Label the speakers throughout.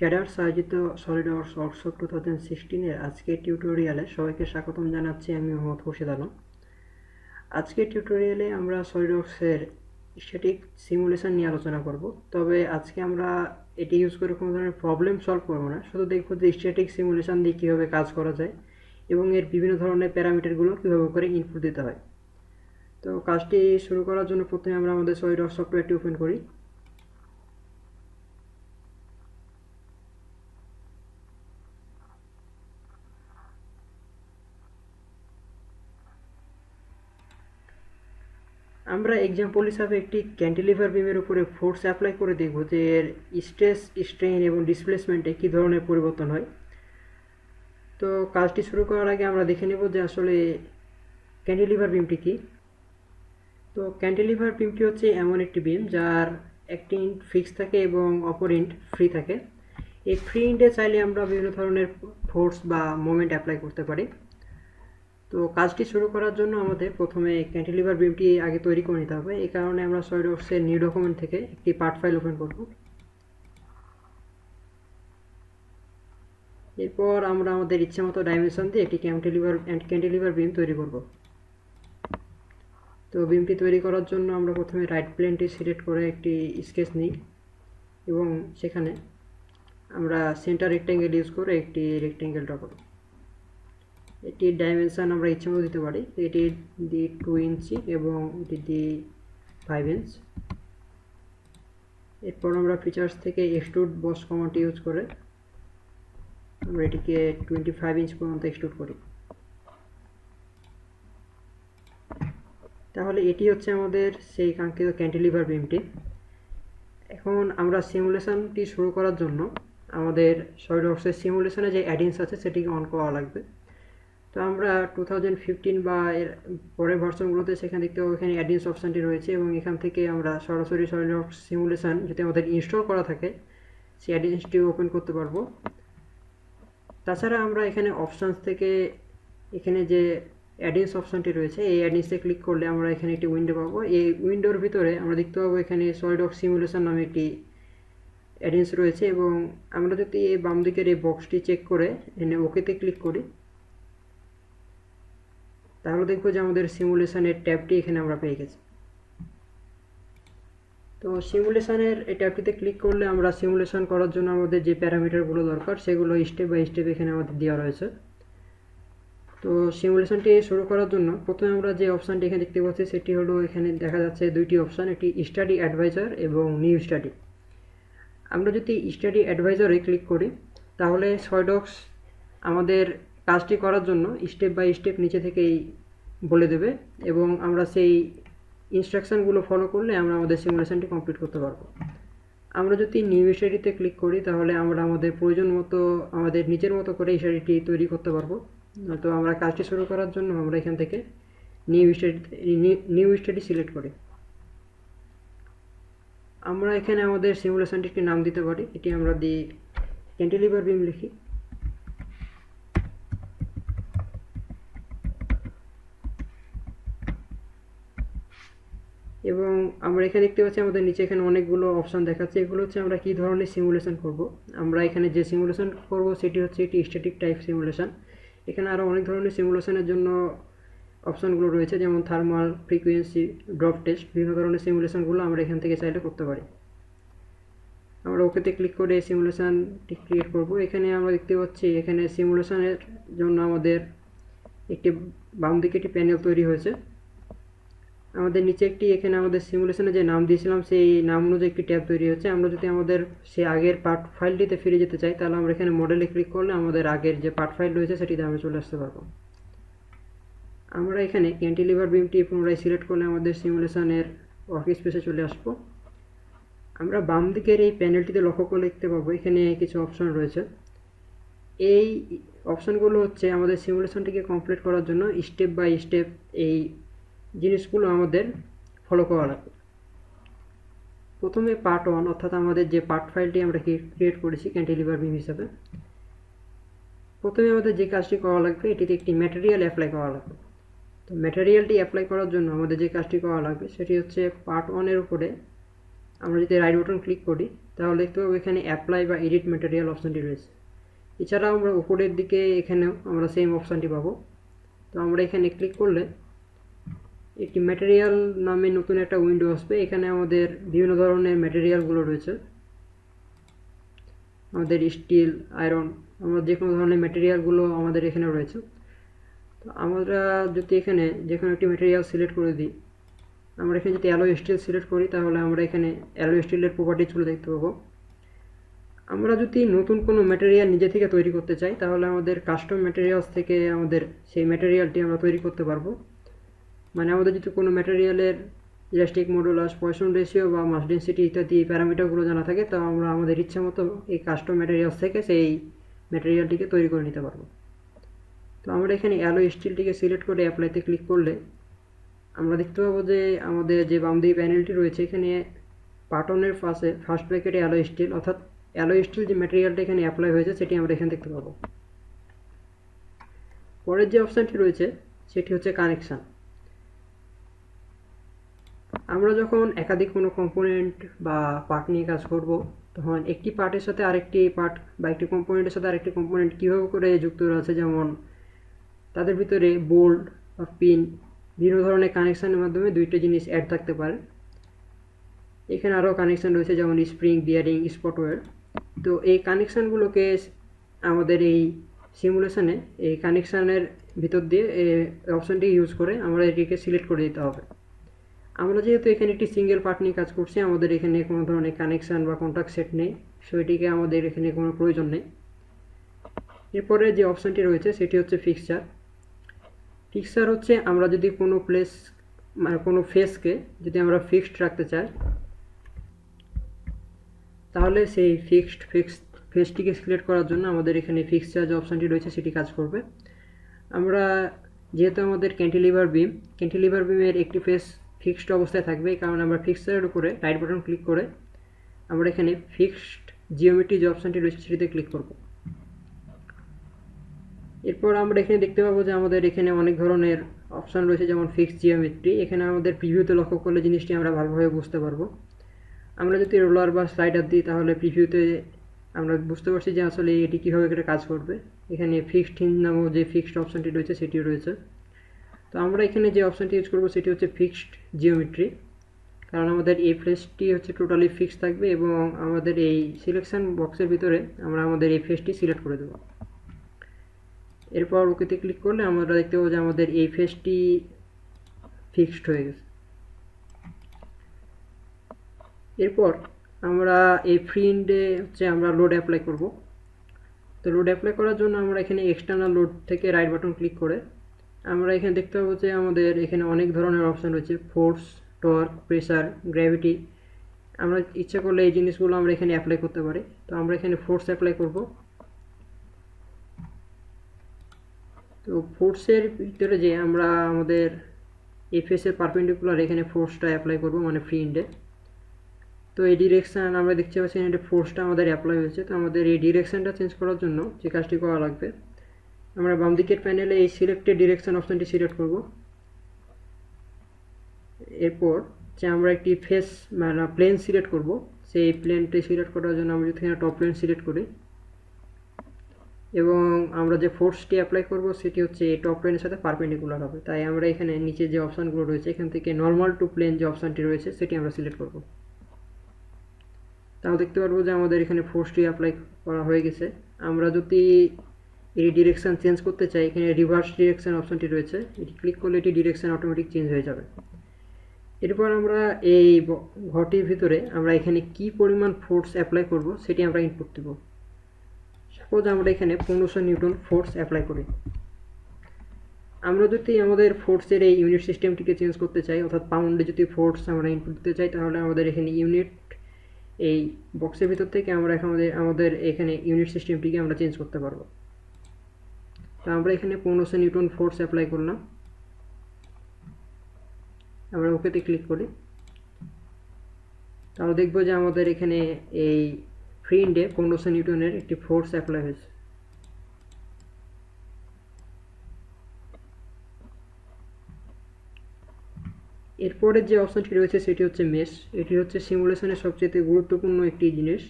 Speaker 1: cadre সাহায্যিত SolidWorks workshop two thousand সিক্সটিনের আজকের টিউটোরিয়ালে সবাইকে স্বাগতম জানাচ্ছি আমি মোহাম্মদ খুরশেদ আলম আজকের টিউটোরিয়ালে আমরা সলিড ওয়ার্কসের স্ট্যাটিক সিমুলেশন নিয়ে আলোচনা করব তবে আজকে আমরা এটি ইউজ করে কোনো ধরনের প্রবলেম সলভ করবো না শুধু দেখব যে স্ট্যাটিক সিমুলেশন দিয়ে কীভাবে কাজ করা যায় এবং এর বিভিন্ন ধরনের প্যারামিটারগুলো কীভাবে করে ইনপুট দিতে হয় তো কাজটি শুরু করার জন্য প্রথমে আমরা আমাদের সলিড ওয়ার্ক সফটওয়্যারটি ওপেন করি আমরা এক্সাম্পল হিসাবে একটি ক্যান্টিলিভার বিমের উপরে ফোর্স অ্যাপ্লাই করে দেখব যে এর স্ট্রেস স্ট্রেন এবং ডিসপ্লেসমেন্টে কী ধরনের পরিবর্তন হয় তো কাজটি শুরু করার আগে আমরা দেখে নেব যে আসলে ক্যান্টিলিভার বিমটি কী তো ক্যান্টিলিভার বিমটি হচ্ছে এমন একটি বিম যার একটি ইন্ট ফিক্স থাকে এবং অপর ইন্ট ফ্রি থাকে এই ফ্রি ইন্টে চাইলে আমরা বিভিন্ন ধরনের ফোর্স বা মোমেন্ট অ্যাপ্লাই করতে পারি তো কাজটি শুরু করার জন্য আমাদের প্রথমে ক্যান্টিলিভার বিমটি আগে তৈরি করে নিতে হবে এই কারণে আমরা সয়েডক্সের নিউ ডকুমেন্ট থেকে একটি পার্ট ফাইল ওপেন করব এরপর আমরা আমাদের ইচ্ছে মতো ডাইমেনশন দিয়ে একটি ক্যান্টিলিভার ক্যান্টিলিভার বিম তৈরি করব তো বিমটি তৈরি করার জন্য আমরা প্রথমে রাইট প্লেনটি সিলেক্ট করে একটি স্কেচ নিই এবং সেখানে আমরা সেন্টার রেক্ট্যাঙ্গেল ইউজ করে একটি রেক্ট্যাঙ্গেল ড্র করব এটির ডাইমেনশান আমরা মতো দিতে পারি এটি দি টু ইঞ্চি এবং এটি দি ফাইভ ইঞ্চ এরপর আমরা ফিচার্স থেকে এক্সট্রুড বস কমান্ডটি ইউজ করে আমরা এটিকে টোয়েন্টি ফাইভ ইঞ্চ পর্যন্ত এক্সট্রুড করি তাহলে এটি হচ্ছে আমাদের সেই কাঙ্ক্ষিত ক্যান্টিলিভার বিমটি এখন আমরা সিমুলেশানটি শুরু করার জন্য আমাদের সয়েড সিমুলেশনে যে অ্যাডিংস আছে সেটিকে অন করা লাগবে তো আমরা টু থাউজেন্ড ফিফটিন বা এর পরের ভার্সনগুলোতে সেখান থেকে এখানে অ্যাডমিনস অপশানটি রয়েছে এবং এখান থেকে আমরা সরাসরি সলিডওয়ার্ক সিমুলেশন যদি আমাদের ইনস্টল করা থাকে সেই অ্যাডমিনসটি ওপেন করতে পারবো তাছাড়া আমরা এখানে অপশানস থেকে এখানে যে অ্যাডিন্স অপশানটি রয়েছে এই অ্যাডিন্সে ক্লিক করলে আমরা এখানে একটি উইন্ডো পাবো এই উইন্ডোর ভিতরে আমরা দেখতে পাবো এখানে সলিড অফ সিমুলেশান নামে একটি অ্যাডিন্স রয়েছে এবং আমরা যদি এই বাম দিকের এই বক্সটি চেক করে এনে ওকেতে ক্লিক করি তাহলে দেখবো যে আমাদের সিমুলেশনের ট্যাবটি এখানে আমরা পেয়ে গেছি তো সিমুলেশনের এই ট্যাবটিতে ক্লিক করলে আমরা সিমুলেশন করার জন্য আমাদের যে প্যারামিটারগুলো দরকার সেগুলো স্টেপ বাই স্টেপ এখানে আমাদের দেওয়া রয়েছে তো সিমুলেশনটি শুরু করার জন্য প্রথমে আমরা যে অপশানটি এখানে দেখতে পাচ্ছি সেটি হলো এখানে দেখা যাচ্ছে দুইটি অপশান একটি স্টাডি অ্যাডভাইজার এবং নিউ স্টাডি আমরা যদি স্টাডি অ্যাডভাইজারে ক্লিক করি তাহলে সয়ডক্স আমাদের কাজটি করার জন্য স্টেপ বাই স্টেপ নিচে থেকেই বলে দেবে এবং আমরা সেই ইনস্ট্রাকশানগুলো ফলো করলে আমরা আমাদের সিমুলেশানটি কমপ্লিট করতে পারবো আমরা যদি নিউ স্টাডিতে ক্লিক করি তাহলে আমরা আমাদের প্রয়োজন মতো আমাদের নিজের মতো করে শাড়িটি তৈরি করতে পারবো তো আমরা কাজটি শুরু করার জন্য আমরা এখান থেকে new study new study select করি আমরা এখানে আমাদের একটি নাম দিতে পারি এটি আমরা দিই ক্যান্টিলিভার বিম লিখি এবং আমরা এখানে দেখতে পাচ্ছি আমাদের নিচে এখানে অনেকগুলো অপশান দেখাচ্ছে এগুলো হচ্ছে আমরা কী ধরনের সিমুলেশান করব আমরা এখানে যে সিমুলেশান করব সেটি হচ্ছে একটি স্ট্যাটিক টাইপ সিমুলেশন এখানে আরও অনেক ধরনের সিমুলেশানের জন্য অপশানগুলো রয়েছে যেমন থার্মাল ফ্রিকুয়েন্সি ড্রপ টেস্ট বিভিন্ন ধরনের সিমুলেশনগুলো আমরা এখান থেকে চাইলে করতে পারি আমরা ওকেতে ক্লিক করে সিমুলেশানটি ক্রিয়েট করব এখানে আমরা দেখতে পাচ্ছি এখানে সিমুলেশানের জন্য আমাদের একটি বাম দিকে একটি প্যানেল তৈরি হয়েছে আমাদের নিচে একটি এখানে আমাদের সিমুলেশনে যে নাম দিয়েছিলাম সেই নাম অনুযায়ী একটি ট্যাব তৈরি হচ্ছে আমরা যদি আমাদের সেই আগের পার্ট ফাইলটিতে ফিরে যেতে চাই তাহলে আমরা এখানে মডেলে ক্লিক করলে আমাদের আগের যে পার্ট ফাইল রয়েছে সেটিতে আমরা চলে আসতে পারবো আমরা এখানে ক্যান্টিলিভার বিমটি পুনরায় সিলেক্ট করলে আমাদের সিমুলেশনের ওয়ার্ক স্পেসে চলে আসবো আমরা বাম দিকের এই প্যানেলটিতে লক্ষ্য করে দেখতে পাবো এখানে কিছু অপশন রয়েছে এই অপশানগুলো হচ্ছে আমাদের সিমুলেশনটিকে কমপ্লিট করার জন্য স্টেপ বাই স্টেপ এই জিনিসগুলো আমাদের ফলো করা লাগবে প্রথমে পার্ট ওয়ান অর্থাৎ আমাদের যে পার্ট ফাইলটি আমরা ক্রিয়েট করেছি ক্যান্টিলিভার বিম হিসাবে প্রথমে আমাদের যে কাজটি করা লাগবে এটিতে একটি ম্যাটেরিয়াল অ্যাপ্লাই করা লাগবে তো ম্যাটেরিয়ালটি অ্যাপ্লাই করার জন্য আমাদের যে কাজটি করা লাগবে সেটি হচ্ছে পার্ট ওয়ানের উপরে আমরা যদি রাইট বাটন ক্লিক করি তাহলে দেখতে পাবো এখানে অ্যাপ্লাই বা এডিট ম্যাটেরিয়াল অপশানটি রয়েছে এছাড়াও আমরা উপরের দিকে এখানেও আমরা সেম অপশানটি পাবো তো আমরা এখানে ক্লিক করলে একটি ম্যাটেরিয়াল নামে নতুন একটা উইন্ডো আসবে এখানে আমাদের বিভিন্ন ধরনের ম্যাটেরিয়ালগুলো রয়েছে আমাদের স্টিল আয়রন আমরা যে কোনো ধরনের ম্যাটেরিয়ালগুলো আমাদের এখানে রয়েছে তো আমরা যদি এখানে যে কোনো একটি ম্যাটেরিয়াল সিলেক্ট করে দিই আমরা এখানে যদি অ্যালো স্টিল সিলেক্ট করি তাহলে আমরা এখানে অ্যালো স্টিলের প্রপার্টি চলে দেখতে পাবো আমরা যদি নতুন কোনো ম্যাটেরিয়াল নিজে থেকে তৈরি করতে চাই তাহলে আমাদের কাস্টম ম্যাটেরিয়ালস থেকে আমাদের সেই ম্যাটেরিয়ালটি আমরা তৈরি করতে পারবো মানে আমাদের যদি কোনো ম্যাটেরিয়ালের ইলাস্টিক মডুলাস পয়সন রেশিও বা মাস ডেন্সিটি ইত্যাদি প্যারামিটারগুলো জানা থাকে তো আমরা আমাদের ইচ্ছা মতো এই কাস্টম ম্যাটেরিয়ালস থেকে সেই ম্যাটেরিয়ালটিকে তৈরি করে নিতে পারবো তো আমরা এখানে অ্যালো স্টিলটিকে সিলেক্ট করে অ্যাপ্লাইতে ক্লিক করলে আমরা দেখতে পাবো যে আমাদের যে বামদিকে প্যানেলটি রয়েছে এখানে পাটনের পাশে ফার্স্ট প্যাকেটে অ্যালো স্টিল অর্থাৎ অ্যালো স্টিল যে ম্যাটেরিয়ালটা এখানে অ্যাপ্লাই হয়েছে সেটি আমরা এখানে দেখতে পাবো পরের যে অপশানটি রয়েছে সেটি হচ্ছে কানেকশান আমরা যখন একাধিক কোনো কম্পোনেন্ট বা পার্ট নিয়ে কাজ করব তখন একটি পার্টের সাথে আরেকটি পার্ট বা একটি কম্পোনেন্টের সাথে আরেকটি কম্পোনেন্ট কীভাবে করে যুক্ত রয়েছে যেমন তাদের ভিতরে বোল্ড বা পিন বিভিন্ন ধরনের কানেকশানের মাধ্যমে দুইটা জিনিস অ্যাড থাকতে পারে এখানে আরও কানেকশান রয়েছে যেমন স্প্রিং বিয়ারিং স্পটওয়্যার তো এই কানেকশানগুলোকে আমাদের এই সিমুলেশনে এই কানেকশানের ভিতর দিয়ে অপশানটি ইউজ করে আমরা এটিকে সিলেক্ট করে দিতে হবে আমরা যেহেতু এখানে একটি সিঙ্গেল পার্ট নিয়ে কাজ করছি আমাদের এখানে কোনো ধরনের কানেকশান বা কন্ট্যাক্ট সেট নেই সো এটিকে আমাদের এখানে কোনো প্রয়োজন নেই এরপরে যে অপশানটি রয়েছে সেটি হচ্ছে ফিক্সচার ফিক্সচার হচ্ছে আমরা যদি কোনো প্লেস মানে কোনো ফেসকে যদি আমরা ফিক্সড রাখতে চাই তাহলে সেই ফিক্সড ফিক্সড ফেসটিকে সিলেক্ট করার জন্য আমাদের এখানে ফিক্সচার যে অপশানটি রয়েছে সেটি কাজ করবে আমরা যেহেতু আমাদের ক্যান্টিলিভার বিম ক্যান্টিলিভার বিমের একটি ফেস ফিক্সড অবস্থায় থাকবে কারণ আমরা ফিক্সারের উপরে রাইট বাটন ক্লিক করে আমরা এখানে ফিক্সড জিওমেট্রি যে অপশানটি রয়েছে সেটিতে ক্লিক করব এরপর আমরা এখানে দেখতে পাবো যে আমাদের এখানে অনেক ধরনের অপশান রয়েছে যেমন ফিক্সড জিওমেট্রি এখানে আমাদের প্রিভিউতে লক্ষ্য করলে জিনিসটি আমরা ভালোভাবে বুঝতে পারবো আমরা যদি রোলার বা স্লাইডার দিই তাহলে প্রিভিউতে আমরা বুঝতে পারছি যে আসলে এটি কীভাবে একটা কাজ করবে এখানে ফিক্সড হিন নামক যে ফিক্সড অপশানটি রয়েছে সেটিও রয়েছে তো আমরা এখানে যে অপশানটি ইউজ করবো সেটি হচ্ছে ফিক্সড জিওমেট্রি কারণ আমাদের এই ফেসটি হচ্ছে টোটালি ফিক্সড থাকবে এবং আমাদের এই সিলেকশন বক্সের ভিতরে আমরা আমাদের এই ফেসটি সিলেক্ট করে দেবো এরপর ওকেতে ক্লিক করলে আমরা দেখতে পাবো যে আমাদের এই ফেসটি ফিক্সড হয়ে গেছে এরপর আমরা এই ফ্রিন্ডে হচ্ছে আমরা লোড অ্যাপ্লাই করব তো লোড অ্যাপ্লাই করার জন্য আমরা এখানে এক্সটার্নাল লোড থেকে রাইট বাটন ক্লিক করে আমরা এখানে দেখতে পাবো যে আমাদের এখানে অনেক ধরনের অপশান রয়েছে ফোর্স টর্ক প্রেশার গ্র্যাভিটি আমরা ইচ্ছা করলে এই জিনিসগুলো আমরা এখানে অ্যাপ্লাই করতে পারি তো আমরা এখানে ফোর্স অ্যাপ্লাই করব তো ফোর্সের ভিতরে যে আমরা আমাদের এফএসের পারপেন্ডিকুলার এখানে ফোর্সটা অ্যাপ্লাই করব মানে ফ্রি ইন্ডে তো এই ডিরেকশান আমরা দেখতে পাচ্ছি এখানে ফোর্সটা আমাদের অ্যাপ্লাই হয়েছে তো আমাদের এই ডিরেকশানটা চেঞ্জ করার জন্য যে কাজটি করা লাগবে আমরা বাম দিকের প্যানেলে এই সিলেক্টেড ডিরেকশন অপশনটি সিলেক্ট করব এরপর যে আমরা একটি ফেস মানে প্লেন সিলেক্ট করব সেই প্লেনটি সিলেক্ট করার জন্য আমরা যদি এখানে টপ প্লেন সিলেক্ট করি এবং আমরা যে ফোর্সটি অ্যাপ্লাই করব সেটি হচ্ছে এই টপ প্লেনের সাথে পারপেন্ডিকুলার হবে তাই আমরা এখানে নিচে যে অপশানগুলো রয়েছে এখান থেকে নর্মাল টু প্লেন যে অপশানটি রয়েছে সেটি আমরা সিলেক্ট করব তাও দেখতে পারবো যে আমাদের এখানে ফোর্সটি অ্যাপ্লাই করা হয়ে গেছে আমরা যদি এটি ডিরেকশান চেঞ্জ করতে চাই এখানে রিভার্স ডিরেকশান অপশানটি রয়েছে এটি ক্লিক করলে এটি ডিরেকশান অটোমেটিক চেঞ্জ হয়ে যাবে এরপর আমরা এই ঘরটির ভিতরে আমরা এখানে কি পরিমাণ ফোর্স অ্যাপ্লাই করব সেটি আমরা ইনপুট দেব সাপোজ আমরা এখানে পনেরোশো নিউটন ফোর্স অ্যাপ্লাই করি আমরা যদি আমাদের ফোর্সের এই ইউনিট সিস্টেমটিকে চেঞ্জ করতে চাই অর্থাৎ পাউন্ডে যদি ফোর্স আমরা ইনপুট দিতে চাই তাহলে আমাদের এখানে ইউনিট এই বক্সের ভিতর থেকে আমরা এখন আমাদের এখানে ইউনিট সিস্টেমটিকে আমরা চেঞ্জ করতে পারবো তো আমরা এখানে পনেরোশো নিউটন ফোর্স অ্যাপ্লাই করলাম আমরা ওকেতে ক্লিক করি তাহলে দেখবো যে আমাদের এখানে এই ফ্রি ইন্ডে পনেরোশো নিউটনের একটি ফোর্স অ্যাপ্লাই হয়েছে এরপরের যে অপশনটি রয়েছে সেটি হচ্ছে মেশ এটি হচ্ছে সিমুলেশনের সবচেয়ে গুরুত্বপূর্ণ একটি জিনিস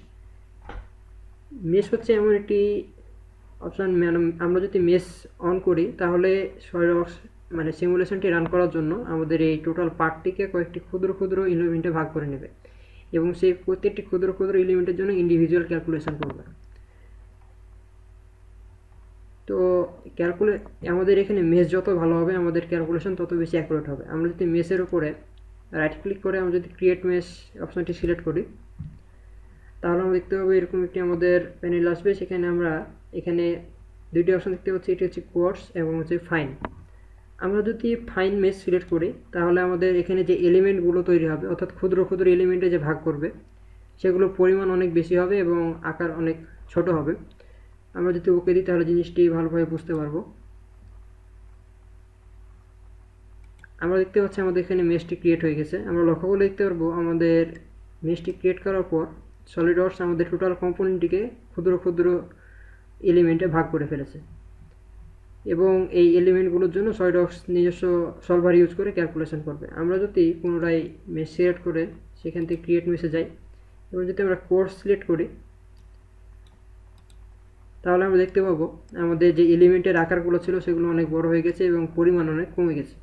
Speaker 1: মেশ হচ্ছে এমন একটি অপশন মানে আমরা যদি মেস অন করি তাহলে মানে সিমুলেশনটি রান করার জন্য আমাদের এই টোটাল পার্টটিকে কয়েকটি ক্ষুদ্র ক্ষুদ্র ইলিমেন্টে ভাগ করে নেবে এবং সেই প্রত্যেকটি ক্ষুদ্র ক্ষুদ্র ইলিমেন্টের জন্য ইন্ডিভিজুয়াল ক্যালকুলেশন করবে তো ক্যালকুলে আমাদের এখানে মেস যত ভালো হবে আমাদের ক্যালকুলেশন তত বেশি অ্যাকুরেট হবে আমরা যদি মেসের উপরে রাইট ক্লিক করে আমরা যদি ক্রিয়েট মেস অপশনটি সিলেক্ট করি তাহলে আমরা দেখতে পাবো এরকম একটি আমাদের প্যানেল আসবে সেখানে আমরা এখানে দুইটি অপশন দেখতে পাচ্ছি এটি হচ্ছে কোর্স এবং হচ্ছে ফাইন আমরা যদি ফাইন মেস সিলেক্ট করি তাহলে আমাদের এখানে যে এলিমেন্টগুলো তৈরি হবে অর্থাৎ ক্ষুদ্র ক্ষুদ্র এলিমেন্টে যে ভাগ করবে সেগুলো পরিমাণ অনেক বেশি হবে এবং আকার অনেক ছোট হবে আমরা যদি ওকে দিই তাহলে জিনিসটি ভালোভাবে বুঝতে পারবো আমরা দেখতে পাচ্ছি আমাদের এখানে মেসটি ক্রিয়েট হয়ে গেছে আমরা লক্ষ্য করে দেখতে পারবো আমাদের মেসটি ক্রিয়েট করার পর সলিড ওয়ার্স আমাদের টোটাল কম্পোনেন্টটিকে ক্ষুদ্র ক্ষুদ্র এলিমেন্টে ভাগ করে ফেলেছে এবং এই এলিমেন্টগুলোর জন্য সয়ডক্স নিজস্ব সলভার ইউজ করে ক্যালকুলেশন করবে আমরা যদি পুনরায় মেস সিলেক্ট করে সেখান থেকে ক্রিয়েট মেসে যাই এবং যদি আমরা কোর্স সিলেক্ট করি তাহলে আমরা দেখতে পাবো আমাদের যে এলিমেন্টের আকারগুলো ছিল সেগুলো অনেক বড় হয়ে গেছে এবং পরিমাণ অনেক কমে গেছে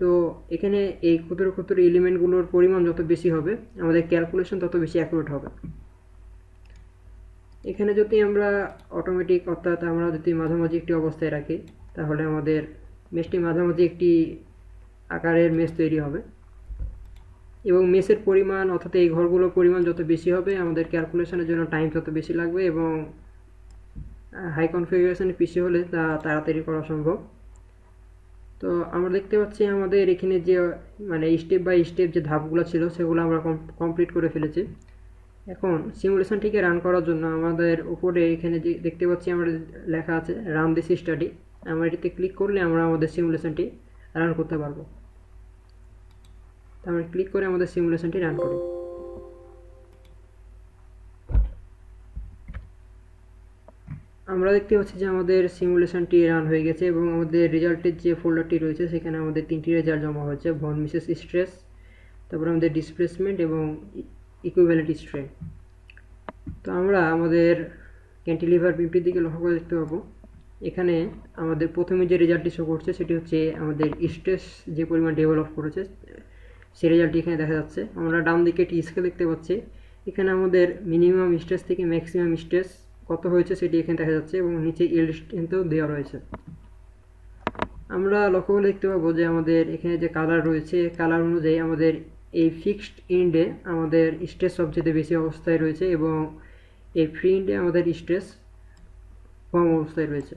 Speaker 1: তো এখানে এই ক্ষুদ্র ক্ষুদ্র এলিমেন্টগুলোর পরিমাণ যত বেশি হবে আমাদের ক্যালকুলেশন তত বেশি অ্যাকুরেট হবে এখানে যদি আমরা অটোমেটিক অর্থাৎ আমরা যদি মাঝামাঝি একটি অবস্থায় রাখি তাহলে আমাদের মেশটি মাঝামাঝি একটি আকারের মেশ তৈরি হবে এবং মেসের পরিমাণ অর্থাৎ এই ঘরগুলোর পরিমাণ যত বেশি হবে আমাদের ক্যালকুলেশনের জন্য টাইম তত বেশি লাগবে এবং হাই কনফিগারেশন পিছিয়ে হলে তা তাড়াতাড়ি করা সম্ভব তো আমরা দেখতে পাচ্ছি আমাদের এখানে যে মানে স্টেপ বাই স্টেপ যে ধাপগুলো ছিল সেগুলো আমরা কমপ্লিট করে ফেলেছি এখন সিমুলেশনটিকে রান করার জন্য আমাদের উপরে এখানে যে দেখতে পাচ্ছি আমরা লেখা আছে রান দিস স্টাডি আমরা এটিতে ক্লিক করলে আমরা আমাদের সিমুলেশনটি রান করতে পারবো আমরা ক্লিক করে আমাদের সিমুলেশনটি রান করি আমরা দেখতে পাচ্ছি যে আমাদের সিমুলেশনটি রান হয়ে গেছে এবং আমাদের রেজাল্টের যে ফোল্ডারটি রয়েছে সেখানে আমাদের তিনটি রেজাল্ট জমা হয়েছে ভন মিসেস স্ট্রেস তারপরে আমাদের ডিসপ্লেসমেন্ট এবং ইকুইভ্যালেন্ট স্ট্রেন তো আমরা আমাদের ক্যান্টিলিভার বিমটির দিকে লক্ষ্য করে দেখতে পাবো এখানে আমাদের প্রথমে যে রেজাল্টটি শো করছে সেটি হচ্ছে আমাদের স্ট্রেস যে পরিমাণ ডেভেলপ করেছে সেই রেজাল্টটি এখানে দেখা যাচ্ছে আমরা ডাউন দিকে একটি স্কেল দেখতে পাচ্ছি এখানে আমাদের মিনিমাম স্ট্রেস থেকে ম্যাক্সিমাম স্ট্রেস কত হয়েছে সেটি এখানে দেখা যাচ্ছে এবং নিচে ইল স্ট্রেন্থও দেওয়া রয়েছে আমরা লক্ষ্য করে দেখতে পাবো যে আমাদের এখানে যে কালার রয়েছে কালার অনুযায়ী আমাদের এই ফিক্সড ইন্ডে আমাদের স্ট্রেস সবচেয়ে বেশি অবস্থায় রয়েছে এবং এই ফ্রি ইন্ডে আমাদের স্ট্রেস কম অবস্থায় রয়েছে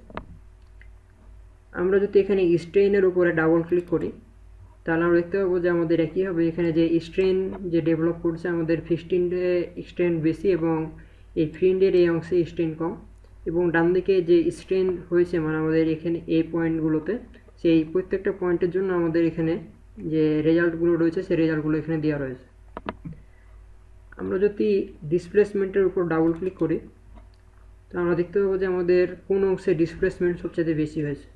Speaker 1: আমরা যদি এখানে স্ট্রেইনের উপরে ডাবল ক্লিক করি তাহলে আমরা দেখতে পাবো যে আমাদের একই হবে এখানে যে স্ট্রেন যে ডেভেলপ করছে আমাদের ফিক্সড ইন্ডে স্ট্রেন বেশি এবং এই ফ্রি ইন্ডের এই অংশে স্ট্রেন কম এবং ডান দিকে যে স্ট্রেন হয়েছে মানে আমাদের এখানে এই পয়েন্টগুলোতে সেই প্রত্যেকটা পয়েন্টের জন্য আমাদের এখানে যে রেজাল্টগুলো রয়েছে সেই রেজাল্টগুলো এখানে দেওয়া রয়েছে আমরা যদি ডিসপ্লেসমেন্টের উপর ডাবল ক্লিক করি তো আমরা দেখতে পাবো যে আমাদের কোন অংশে ডিসপ্লেসমেন্ট সবচেয়ে বেশি হয়েছে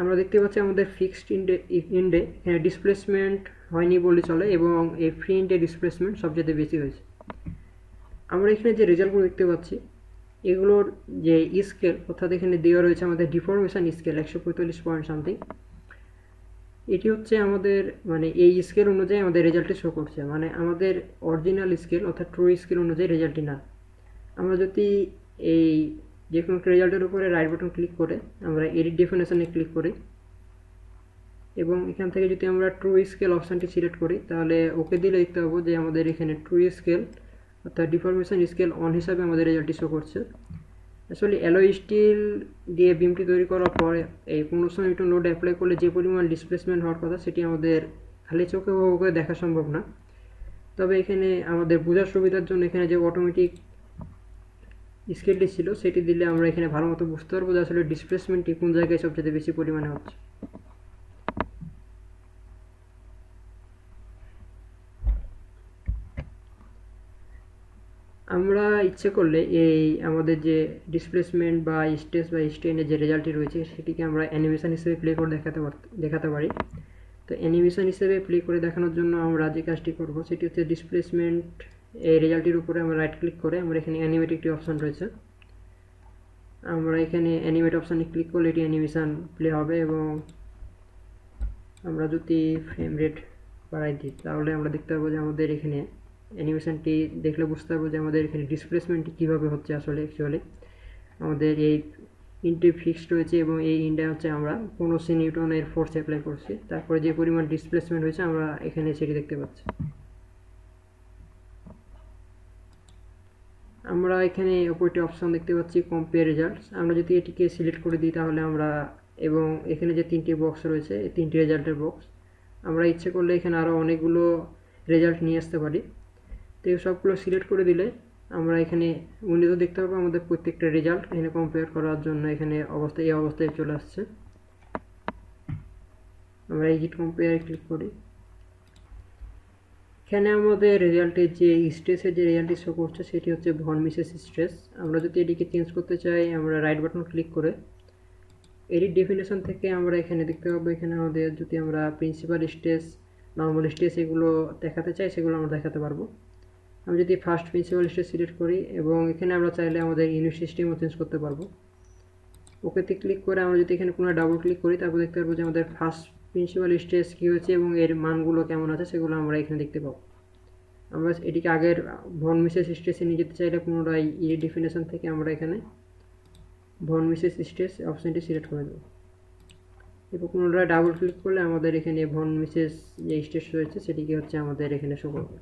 Speaker 1: আমরা দেখতে পাচ্ছি আমাদের ফিক্সড ইন্ডে ইন্ডে এখানে ডিসপ্লেসমেন্ট হয়নি বলে চলে এবং এই ফ্রি ইন্ডে ডিসপ্লেসমেন্ট সবচেয়ে বেশি হয়েছে আমরা এখানে যে রেজাল্টগুলো দেখতে পাচ্ছি এগুলোর যে স্কেল অর্থাৎ এখানে দেওয়া রয়েছে আমাদের ডিফরমেশান স্কেল একশো পঁয়তাল্লিশ পয়েন্ট সামথিং এটি হচ্ছে আমাদের মানে এই স্কেল অনুযায়ী আমাদের রেজাল্টটি শো করছে মানে আমাদের অরিজিনাল স্কেল অর্থাৎ ট্রু স্কেল অনুযায়ী রেজাল্টটি না আমরা যদি এই যে কোনো একটা রেজাল্টের উপরে রাইট বাটন ক্লিক করে আমরা এডিট ডেফিনেশনে ক্লিক করি এবং এখান থেকে যদি আমরা ট্রু স্কেল অপশানটি সিলেক্ট করি তাহলে ওকে দিলে দেখতে পাবো যে আমাদের এখানে ট্রু স্কেল অর্থাৎ ডিফরমেশন স্কেল অন হিসাবে আমাদের রেজাল্টটি শো করছে আসলে অ্যালো স্টিল দিয়ে বিমটি তৈরি করার পরে এই সময় একটু লোড অ্যাপ্লাই করলে যে পরিমাণ ডিসপ্লেসমেন্ট হওয়ার কথা সেটি আমাদের খালি চোখে করে দেখা সম্ভব না তবে এখানে আমাদের বোঝার সুবিধার জন্য এখানে যে অটোমেটিক স্কেলটি ছিল সেটি দিলে আমরা এখানে ভালো মতো বুঝতে পারবো যে আসলে ডিসপ্লেসমেন্টটি কোন জায়গায় সবচেয়ে বেশি পরিমাণে হচ্ছে আমরা ইচ্ছে করলে এই আমাদের যে ডিসপ্লেসমেন্ট বা স্টেজ বা স্টেনের যে রেজাল্টটি রয়েছে সেটিকে আমরা অ্যানিমেশন হিসেবে প্লে করে দেখাতে দেখাতে পারি তো অ্যানিমেশন হিসেবে প্লে করে দেখানোর জন্য আমরা যে কাজটি করব সেটি হচ্ছে ডিসপ্লেসমেন্ট এই রেজাল্টটির উপরে আমরা রাইট ক্লিক করে আমরা এখানে অ্যানিমেট একটি অপশান রয়েছে আমরা এখানে অ্যানিমেট অপশানে ক্লিক করলে এটি অ্যানিমেশান প্লে হবে এবং আমরা যদি ফ্রেম রেট বাড়াই দিই তাহলে আমরা দেখতে পাবো যে আমাদের এখানে অ্যানিমেশনটি দেখলে বুঝতে পারবো যে আমাদের এখানে ডিসপ্লেসমেন্টটি কীভাবে হচ্ছে আসলে অ্যাকচুয়ালি আমাদের এই ইনটি ফিক্সড রয়েছে এবং এই ইনটা হচ্ছে আমরা পনেরোশো নিউটনের ফোর্স অ্যাপ্লাই করছি তারপরে যে পরিমাণ ডিসপ্লেসমেন্ট হয়েছে আমরা এখানে সেটি দেখতে পাচ্ছি আমরা এখানে অপরটি অপশন দেখতে পাচ্ছি কম্পেয়ার রেজাল্টস আমরা যদি এটিকে সিলেক্ট করে দিই তাহলে আমরা এবং এখানে যে তিনটি বক্স রয়েছে এই তিনটি রেজাল্টের বক্স আমরা ইচ্ছে করলে এখানে আরও অনেকগুলো রেজাল্ট নিয়ে আসতে পারি তো এই সবগুলো সিলেক্ট করে দিলে আমরা এখানে উইন্ডোতে দেখতে পাবো আমাদের প্রত্যেকটা রেজাল্ট এখানে কম্পেয়ার করার জন্য এখানে অবস্থা এই অবস্থায় চলে আসছে আমরা এক্সিট কম্পেয়ার ক্লিক করি এখানে আমাদের রেজাল্টের যে স্ট্রেসের যে রেজাল্টটি শো করছে সেটি হচ্ছে মিসেস স্ট্রেস আমরা যদি এটিকে চেঞ্জ করতে চাই আমরা রাইট বাটন ক্লিক করে এডিট ডেফিনেশন থেকে আমরা এখানে দেখতে পাবো এখানে আমাদের যদি আমরা প্রিন্সিপাল স্ট্রেস নর্মাল স্ট্রেস এগুলো দেখাতে চাই সেগুলো আমরা দেখাতে পারবো আমি যদি ফার্স্ট প্রিন্সিপাল লিস্টে সিলেক্ট করি এবং এখানে আমরা চাইলে আমাদের ইউনিট সিস্টেমও চেঞ্জ করতে পারবো ওকেতে ক্লিক করে আমরা যদি এখানে কোনো ডাবল ক্লিক করি তারপর দেখতে পারবো যে আমাদের ফার্স্ট প্রিন্সিপাল স্টেজ কী হয়েছে এবং এর মানগুলো কেমন আছে সেগুলো আমরা এখানে দেখতে পাবো আমরা এটিকে আগের ভন মিসেস স্টেজে নিয়ে যেতে চাইলে পুনরায় ই e ডিফিনেশন থেকে আমরা এখানে ভন মিসেস স্টেজ অপশানটি সিলেক্ট করে দেবো এরপর পুনরায় ডাবল ক্লিক করলে আমাদের এখানে ভন মিসেস যে স্টেজ রয়েছে সেটিকে হচ্ছে আমাদের এখানে শো করবে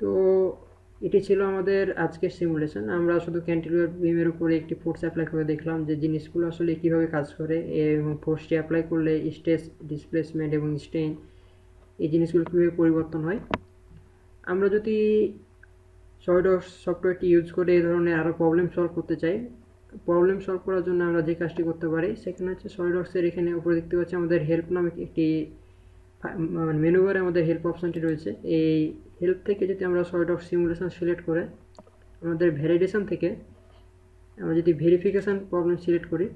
Speaker 1: তো এটি ছিল আমাদের আজকের সিমুলেশন আমরা শুধু ক্যান্টিলিভার বিমের উপরে একটি ফোর্স অ্যাপ্লাই করে দেখলাম যে জিনিসগুলো আসলে কীভাবে কাজ করে এবং ফোর্সটি অ্যাপ্লাই করলে স্ট্রেস ডিসপ্লেসমেন্ট এবং স্ট্রেন এই জিনিসগুলো কীভাবে পরিবর্তন হয় আমরা যদি সয়েড সফটওয়্যারটি ইউজ করে এই ধরনের আরও প্রবলেম সলভ করতে চাই প্রবলেম সলভ করার জন্য আমরা যে কাজটি করতে পারি সেখানে হচ্ছে সয়েড এখানে উপরে দেখতে পাচ্ছি আমাদের হেল্প নামে একটি মানে মেনু বারে আমাদের হেল্প অপশনটি রয়েছে এই হেল্প থেকে যদি আমরা সর্ট অফ সিমুলেশন সিলেক্ট করে আমাদের ভ্যালিডেশন থেকে আমরা যদি ভেরিফিকেশান প্রবলেম সিলেক্ট করি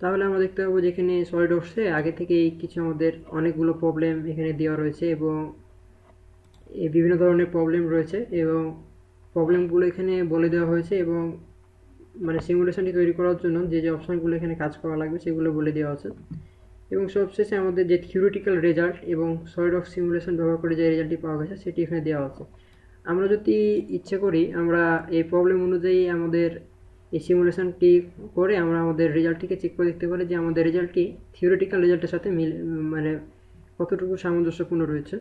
Speaker 1: তাহলে আমরা দেখতে পাবো যেখানে সলিড অফসে আগে থেকেই কিছু আমাদের অনেকগুলো প্রবলেম এখানে দেওয়া রয়েছে এবং বিভিন্ন ধরনের প্রবলেম রয়েছে এবং প্রবলেমগুলো এখানে বলে দেওয়া হয়েছে এবং মানে সিমুলেশনটি তৈরি করার জন্য যে যে অপশানগুলো এখানে কাজ করা লাগবে সেগুলো বলে দেওয়া আছে এবং সবশেষে আমাদের যে থিওরিটিক্যাল রেজাল্ট এবং সয়েড অফ সিমুলেশন ব্যবহার করে যে রেজাল্টটি পাওয়া গেছে সেটি এখানে দেওয়া আছে আমরা যদি ইচ্ছে করি আমরা এই প্রবলেম অনুযায়ী আমাদের এই সিমুলেশনটি করে আমরা আমাদের রেজাল্টটিকে চেক করে দেখতে পারি যে আমাদের রেজাল্টটি থিওরিটিক্যাল রেজাল্টের সাথে মিল মানে কতটুকু সামঞ্জস্যপূর্ণ রয়েছে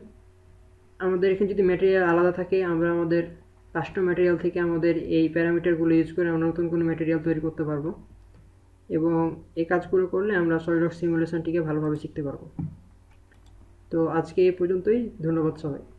Speaker 1: আমাদের এখানে যদি ম্যাটেরিয়াল আলাদা থাকে আমরা আমাদের কাস্টম ম্যাটেরিয়াল থেকে আমাদের এই প্যারামিটারগুলো ইউজ করে আমরা নতুন কোনো ম্যাটেরিয়াল তৈরি করতে পারবো এবং এই কাজগুলো করলে আমরা সলিড সিমুলেশনটিকে ভালোভাবে শিখতে পারবো তো আজকে এই পর্যন্তই ধন্যবাদ সবাই